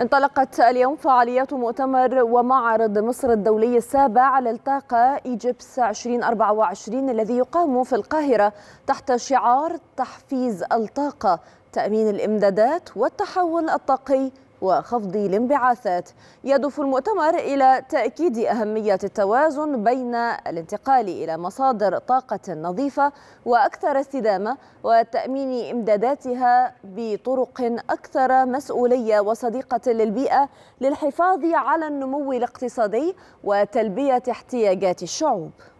انطلقت اليوم فعاليات مؤتمر ومعرض مصر الدولي السابع للطاقة إيجيبس 2024 الذي يقام في القاهرة تحت شعار تحفيز الطاقة تأمين الإمدادات والتحول الطاقي وخفض الانبعاثات يدف المؤتمر إلى تأكيد أهمية التوازن بين الانتقال إلى مصادر طاقة نظيفة وأكثر استدامة وتأمين إمداداتها بطرق أكثر مسؤولية وصديقة للبيئة للحفاظ على النمو الاقتصادي وتلبية احتياجات الشعوب